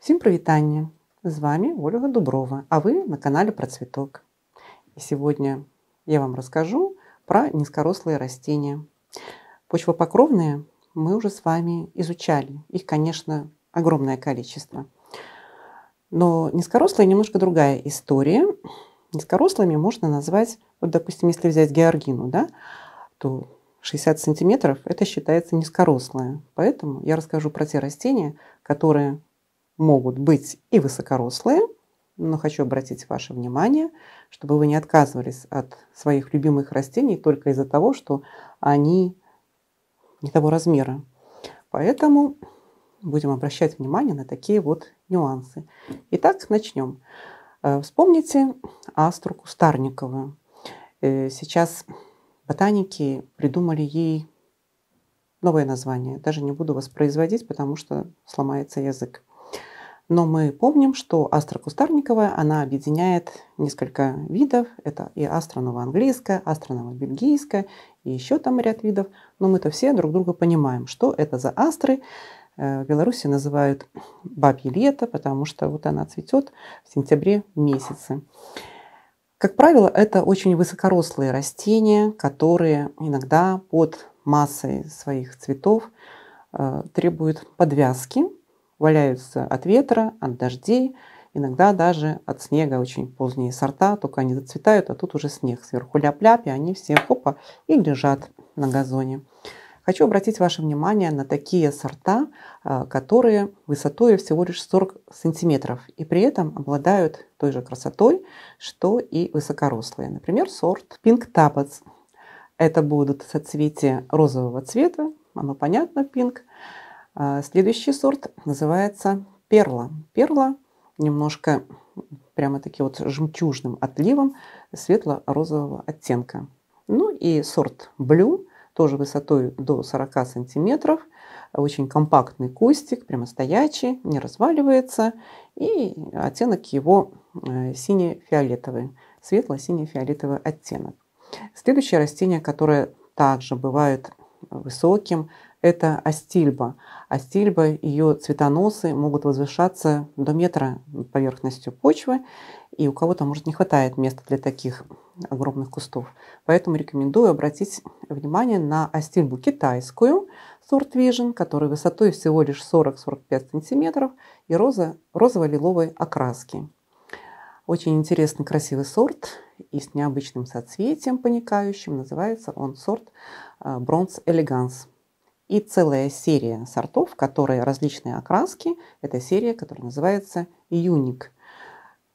Всім привітання! З вами Ольга Дуброва, а вы на канале про цветок. И сегодня я вам расскажу про низкорослые растения. Почвопокровные мы уже с вами изучали. Их, конечно, огромное количество. Но низкорослые немножко другая история. Низкорослыми можно назвать, вот, допустим, если взять георгину, да, то 60 сантиметров – это считается низкорослое. Поэтому я расскажу про те растения, которые могут быть и высокорослые, но хочу обратить ваше внимание, чтобы вы не отказывались от своих любимых растений только из-за того, что они не того размера. Поэтому будем обращать внимание на такие вот нюансы. Итак, начнем. Э, вспомните астру кустарниковую. Э, сейчас ботаники придумали ей новое название. Даже не буду воспроизводить, потому что сломается язык. Но мы помним, что астра кустарниковая, она объединяет несколько видов. Это и астра новоанглийская, астра новобельгийская, и еще там ряд видов. Но мы-то все друг друга понимаем, что это за астры. Э, в Беларуси называют бабье лето, потому что вот она цветет в сентябре месяце. Как правило, это очень высокорослые растения, которые иногда под массой своих цветов э, требуют подвязки, валяются от ветра, от дождей, иногда даже от снега очень поздние сорта, только они зацветают, а тут уже снег сверху ляп-ляп, и они все хопа и лежат на газоне. Хочу обратить ваше внимание на такие сорта, а, которые высотой всего лишь 40 сантиметров и при этом обладают той же красотой, что и высокорослые. Например, сорт Pink Tapas. Это будут соцветия розового цвета, оно понятно, пинг. А, следующий сорт называется перла. Перла немножко прямо таки вот жемчужным отливом светло-розового оттенка. Ну и сорт блю, тоже высотой до 40 сантиметров. Очень компактный кустик, прямостоячий, не разваливается. И оттенок его э, сине-фиолетовый, светло-сине-фиолетовый оттенок. Следующее растение, которое также бывает высоким, это астильба. Астильба, ее цветоносы могут возвышаться до метра поверхностью почвы, и у кого-то, может, не хватает места для таких огромных кустов. Поэтому рекомендую обратить внимание на астильбу китайскую, сорт вижен, который высотой всего лишь 40-45 сантиметров, и роза, розово-лиловой окраски. Очень интересный красивый сорт и с необычным соцветием поникающим. Называется он сорт Бронз э, Элеганс. И целая серия сортов, которые различные окраски, это серия, которая называется «Юник».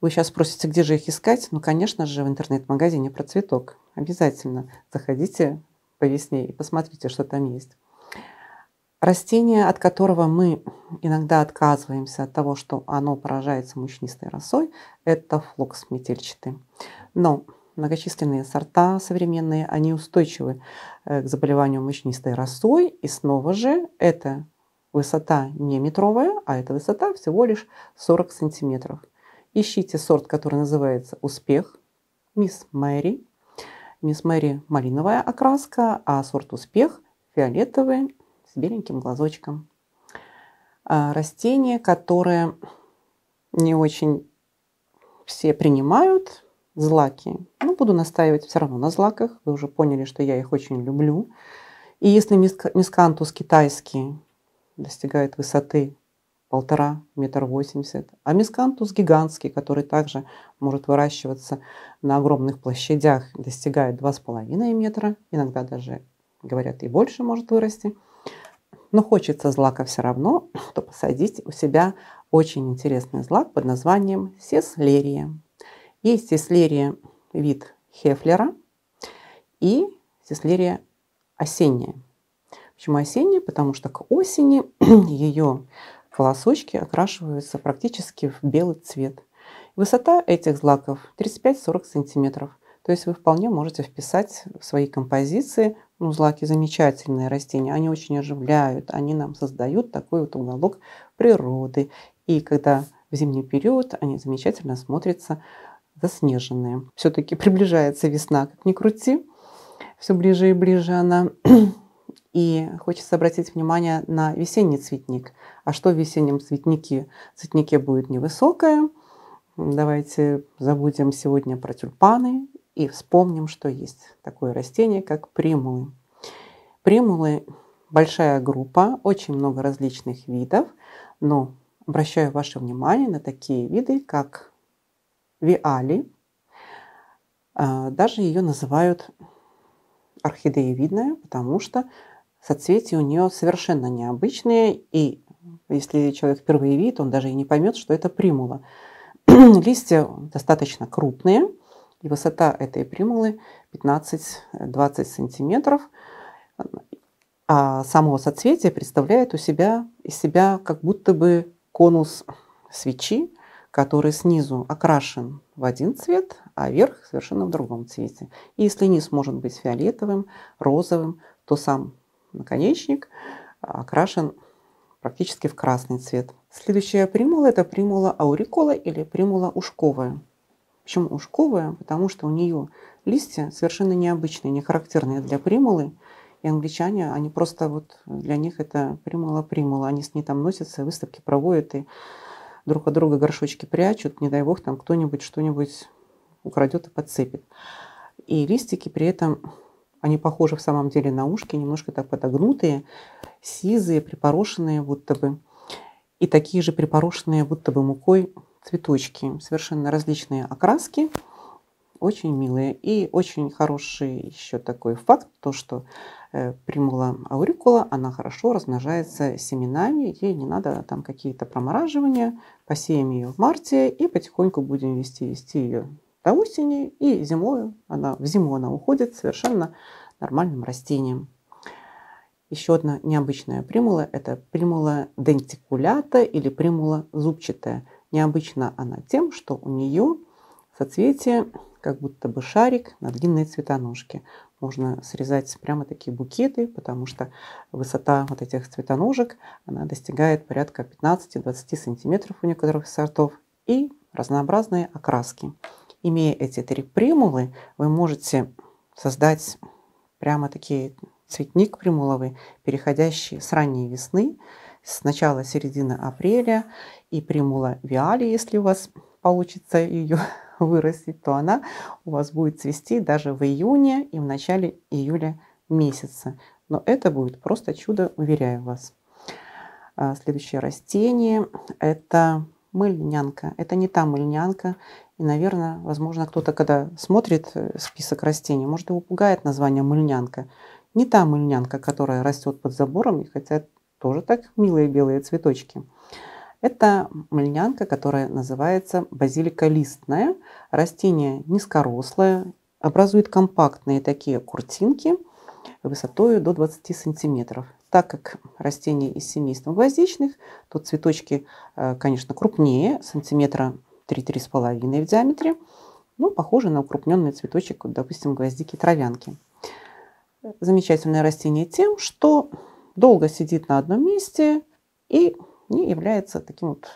Вы сейчас спросите, где же их искать? Ну, конечно же, в интернет-магазине про цветок. Обязательно заходите по весне и посмотрите, что там есть. Растение, от которого мы иногда отказываемся от того, что оно поражается мучнистой росой, это флокс метельчатый. Но многочисленные сорта современные, они устойчивы э, к заболеванию мышнистой росой. И снова же эта высота не метровая, а эта высота всего лишь 40 сантиметров. Ищите сорт, который называется «Успех», «Мисс Мэри», «Мисс Мэри» малиновая окраска, а сорт «Успех» фиолетовый с беленьким глазочком. А, Растение, которое не очень все принимают, злаки. Ну, буду настаивать все равно на злаках. Вы уже поняли, что я их очень люблю. И если мискантус китайский достигает высоты полтора, метр восемьдесят, а мискантус гигантский, который также может выращиваться на огромных площадях, достигает два с половиной метра, иногда даже, говорят, и больше может вырасти. Но хочется злака все равно, то посадить у себя очень интересный злак под названием сеслерия. Есть сеслерия вид Хефлера и сеслерия осенняя. Почему осенняя? Потому что к осени ее волосочки окрашиваются практически в белый цвет. Высота этих злаков 35-40 сантиметров. То есть вы вполне можете вписать в свои композиции. Ну, злаки замечательные растения, они очень оживляют, они нам создают такой вот уголок природы. И когда в зимний период они замечательно смотрятся заснеженные. Все-таки приближается весна, как ни крути. Все ближе и ближе она. И хочется обратить внимание на весенний цветник. А что в весеннем цветнике? В цветнике будет невысокое. Давайте забудем сегодня про тюльпаны и вспомним, что есть такое растение, как примулы. Примулы – большая группа, очень много различных видов, но обращаю ваше внимание на такие виды, как виали. А, даже ее называют орхидеевидная, потому что соцветия у нее совершенно необычные, и если человек впервые видит, он даже и не поймет, что это примула. Листья достаточно крупные, и высота этой примулы 15-20 сантиметров. А само соцветие представляет у себя, из себя как будто бы конус свечи, который снизу окрашен в один цвет, а верх совершенно в другом цвете. И если низ может быть фиолетовым, розовым, то сам наконечник а, окрашен практически в красный цвет. Следующая примула – это примула аурикола или примула ушковая. Почему ушковая? Потому что у нее листья совершенно необычные, не характерные для примулы. И англичане, они просто вот, для них это примула-примула. Они с ней там носятся, выставки проводят и друг от друга горшочки прячут, не дай бог, там кто-нибудь что-нибудь украдет и подцепит. И листики при этом, они похожи в самом деле на ушки, немножко так подогнутые, сизые, припорошенные будто бы. И такие же припорошенные будто бы мукой цветочки, совершенно различные окраски – очень милые. И очень хороший еще такой факт, то что э, примула аурикула, она хорошо размножается семенами, ей не надо там какие-то промораживания. Посеем ее в марте и потихоньку будем вести, вести ее до осени. И зимой она, в зиму она уходит совершенно нормальным растением. Еще одна необычная примула – это примула дентикулята или примула зубчатая. Необычна она тем, что у нее соцветие как будто бы шарик на длинные цветоножки. Можно срезать прямо такие букеты, потому что высота вот этих цветоножек, она достигает порядка 15-20 сантиметров у некоторых сортов. И разнообразные окраски. Имея эти три примулы, вы можете создать прямо такие цветник примуловый, переходящий с ранней весны, с начала середины апреля, и примула виали, если у вас получится ее вырастет, то она у вас будет цвести даже в июне и в начале июля месяца. Но это будет просто чудо, уверяю вас. А, следующее растение – это мыльнянка. Это не та мыльнянка. И, наверное, возможно, кто-то, когда смотрит э, список растений, может, его пугает название мыльнянка. Не та мыльнянка, которая растет под забором, и хотя тоже так милые белые цветочки – это мальнянка, которая называется базилика листная. Растение низкорослое, образует компактные такие куртинки высотой до 20 сантиметров. Так как растение из семейства гвоздичных, то цветочки, э, конечно, крупнее, сантиметра 3-3,5 в диаметре, но ну, похоже на укрупненный цветочек, допустим, гвоздики травянки. Замечательное растение тем, что долго сидит на одном месте и не является таким вот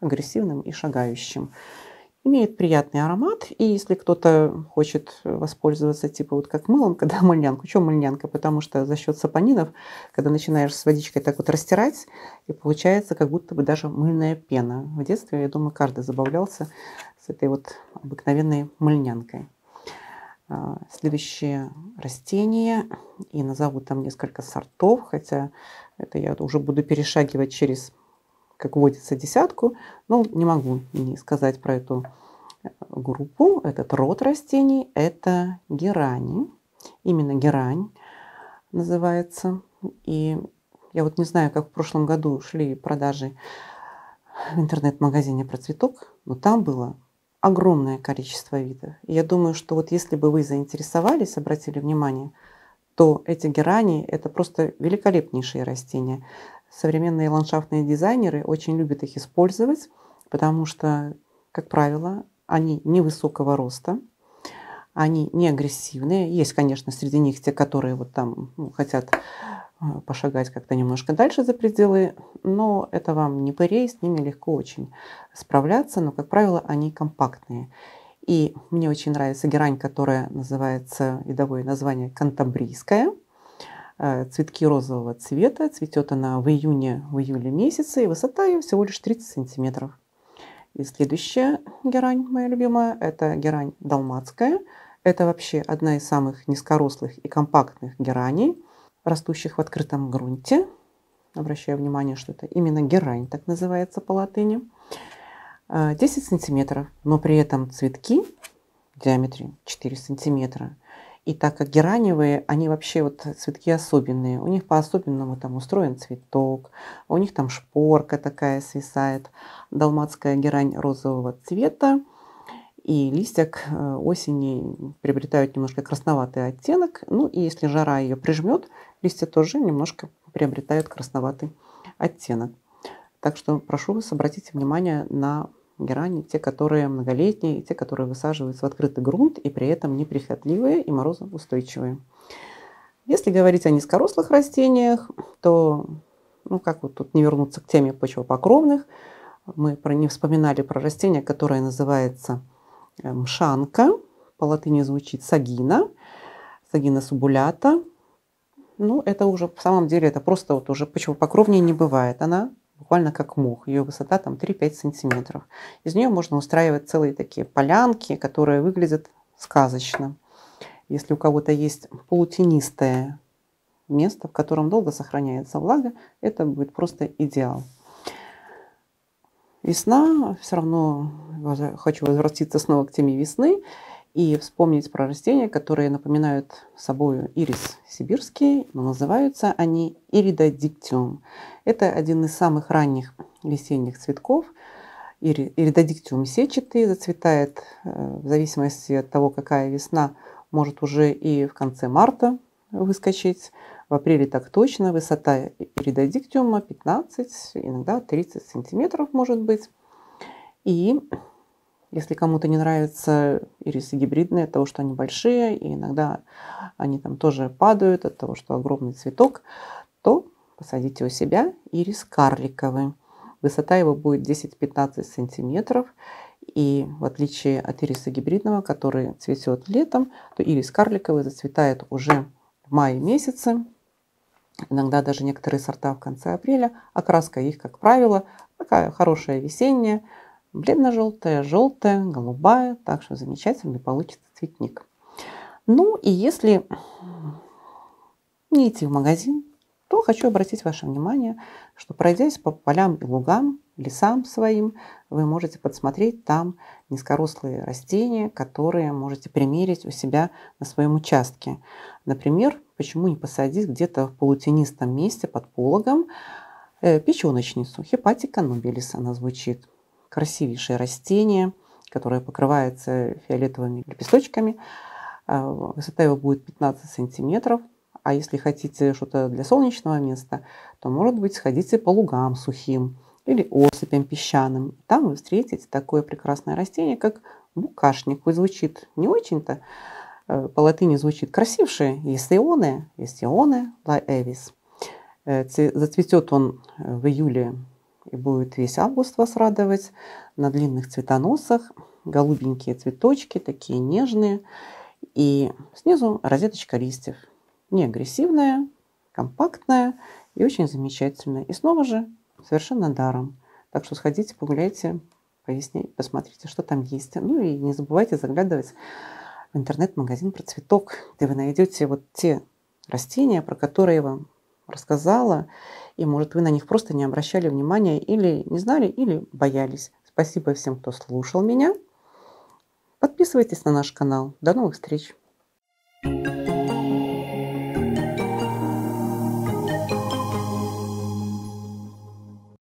агрессивным и шагающим. Имеет приятный аромат, и если кто-то хочет воспользоваться типа вот как мылом, когда мыльнянку, чем мыльнянка, потому что за счет сапонинов, когда начинаешь с водичкой так вот растирать, и получается как будто бы даже мыльная пена. В детстве, я думаю, каждый забавлялся с этой вот обыкновенной мыльнянкой. А, следующие растения и назову там несколько сортов, хотя это я уже буду перешагивать через, как водится, десятку, но не могу не сказать про эту э, группу, этот род растений, это герани, именно герань называется. И я вот не знаю, как в прошлом году шли продажи в интернет-магазине про цветок, но там было огромное количество видов. И я думаю, что вот если бы вы заинтересовались, обратили внимание, то эти герании – это просто великолепнейшие растения. Современные ландшафтные дизайнеры очень любят их использовать, потому что, как правило, они невысокого роста, они не агрессивные. Есть, конечно, среди них те, которые вот там ну, хотят Э, пошагать как-то немножко дальше за пределы, но это вам не пырей, с ними легко очень справляться, но, как правило, они компактные. И мне очень нравится герань, которая называется, видовое название кантабрийская. Э, цветки розового цвета. Цветет она в июне, в июле месяце. И высота ее всего лишь 30 сантиметров. И следующая герань, моя любимая, это герань далматская. Это вообще одна из самых низкорослых и компактных гераней растущих в открытом грунте. Обращаю внимание, что это именно герань, так называется по латыни. 10 а, сантиметров, но при этом цветки в диаметре 4 сантиметра. И так как гераневые, они вообще вот цветки особенные. У них по-особенному там устроен цветок, у них там шпорка такая свисает, далматская герань розового цвета. И листья к э, осени приобретают немножко красноватый оттенок. Ну и если жара ее прижмет, Листья тоже немножко приобретают красноватый оттенок. Так что прошу вас обратите внимание на герани, те, которые многолетние, и те, которые высаживаются в открытый грунт и при этом неприхотливые и морозоустойчивые. Если говорить о низкорослых растениях, то, ну как вот тут не вернуться к теме почвопокровных, мы про, не вспоминали про растение, которое называется э, мшанка, по латыни звучит сагина, сагина субулята, ну, это уже в самом деле, это просто вот уже почему покровнее не бывает. Она буквально как мух. Ее высота там 3-5 сантиметров. Из нее можно устраивать целые такие полянки, которые выглядят сказочно. Если у кого-то есть полутенистое место, в котором долго сохраняется влага, это будет просто идеал. Весна, все равно хочу возвратиться снова к теме весны и вспомнить про растения, которые напоминают собой ирис сибирский, но называются они иридодиктиум. Это один из самых ранних весенних цветков. Иридодиктиум сетчатый, зацветает э, в зависимости от того, какая весна, может уже и в конце марта выскочить. В апреле так точно. Высота иридодиктиума 15, иногда 30 сантиметров может быть. И если кому-то не нравятся ирисы гибридные от того, что они большие, и иногда они там тоже падают от того, что огромный цветок, то посадите у себя ирис карликовый. Высота его будет 10-15 сантиметров. И в отличие от ириса гибридного, который цветет летом, то ирис карликовый зацветает уже в мае месяце. Иногда даже некоторые сорта в конце апреля. Окраска а их, как правило, такая хорошая весенняя, бледно-желтая, желтая, голубая, так что замечательный получится цветник. Ну и если не идти в магазин, то хочу обратить ваше внимание, что пройдясь по полям и лугам, лесам своим, вы можете подсмотреть там низкорослые растения, которые можете примерить у себя на своем участке. Например, почему не посадить где-то в полутенистом месте под пологом э, печеночницу, хепатика нобилис она звучит красивейшее растение, которое покрывается фиолетовыми лепесточками. А, высота его будет 15 сантиметров. А если хотите что-то для солнечного места, то, может быть, сходите по лугам сухим или осыпям песчаным. Там вы встретите такое прекрасное растение, как букашник. Хоть звучит не очень-то, э, по латыни звучит красивше, естеоне, естеоне ла эвис. Э, зацветет он э, в июле и будет весь август вас радовать на длинных цветоносах. Голубенькие цветочки, такие нежные. И снизу розеточка листьев. Не агрессивная, компактная и очень замечательная. И снова же совершенно даром. Так что сходите, погуляйте по посмотрите, что там есть. Ну и не забывайте заглядывать в интернет-магазин про цветок, где вы найдете вот те растения, про которые вам рассказала, и, может, вы на них просто не обращали внимания или не знали, или боялись. Спасибо всем, кто слушал меня. Подписывайтесь на наш канал. До новых встреч! thank you